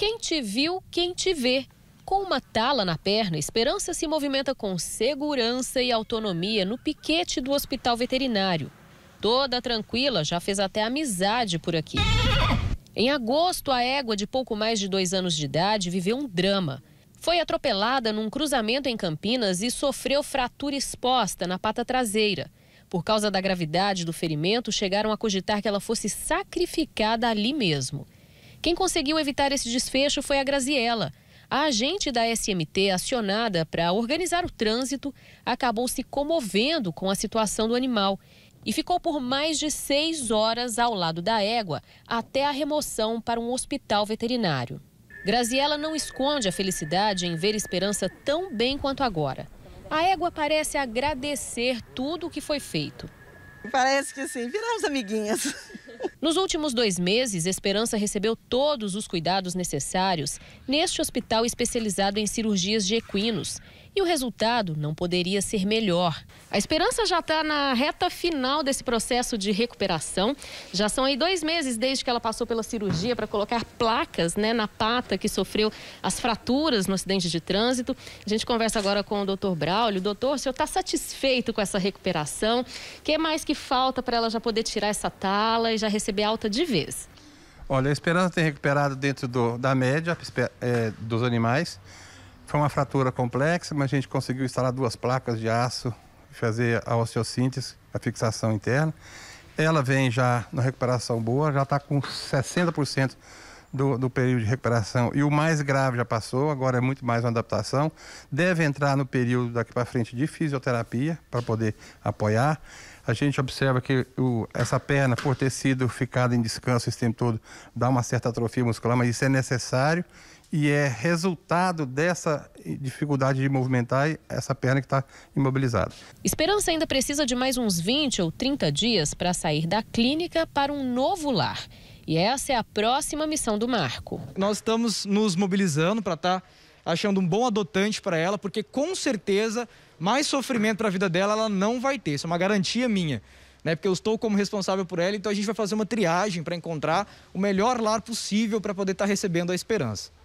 Quem te viu, quem te vê. Com uma tala na perna, Esperança se movimenta com segurança e autonomia no piquete do hospital veterinário. Toda tranquila, já fez até amizade por aqui. Em agosto, a égua de pouco mais de dois anos de idade viveu um drama. Foi atropelada num cruzamento em Campinas e sofreu fratura exposta na pata traseira. Por causa da gravidade do ferimento, chegaram a cogitar que ela fosse sacrificada ali mesmo. Quem conseguiu evitar esse desfecho foi a Graziella. A agente da SMT, acionada para organizar o trânsito, acabou se comovendo com a situação do animal e ficou por mais de seis horas ao lado da égua até a remoção para um hospital veterinário. Graziella não esconde a felicidade em ver Esperança tão bem quanto agora. A égua parece agradecer tudo o que foi feito. Parece que sim, viramos amiguinhas. Nos últimos dois meses, Esperança recebeu todos os cuidados necessários neste hospital especializado em cirurgias de equinos e o resultado não poderia ser melhor. A esperança já está na reta final desse processo de recuperação. Já são aí dois meses desde que ela passou pela cirurgia para colocar placas né, na pata que sofreu as fraturas no acidente de trânsito. A gente conversa agora com o doutor Braulio. Doutor, o senhor está satisfeito com essa recuperação? O que mais que falta para ela já poder tirar essa tala e já receber alta de vez? Olha, a esperança tem recuperado dentro do, da média é, dos animais. Foi uma fratura complexa, mas a gente conseguiu instalar duas placas de aço e fazer a osteossíntese, a fixação interna. Ela vem já na recuperação boa, já está com 60% do, do período de recuperação e o mais grave já passou, agora é muito mais uma adaptação. Deve entrar no período daqui para frente de fisioterapia para poder apoiar. A gente observa que o, essa perna, por ter sido ficada em descanso esse tempo todo, dá uma certa atrofia muscular, mas isso é necessário e é resultado dessa dificuldade de movimentar essa perna que está imobilizada. Esperança ainda precisa de mais uns 20 ou 30 dias para sair da clínica para um novo lar. E essa é a próxima missão do Marco. Nós estamos nos mobilizando para estar tá achando um bom adotante para ela, porque com certeza mais sofrimento para a vida dela ela não vai ter. Isso é uma garantia minha. Né, porque eu estou como responsável por ela, então a gente vai fazer uma triagem para encontrar o melhor lar possível para poder estar tá recebendo a esperança.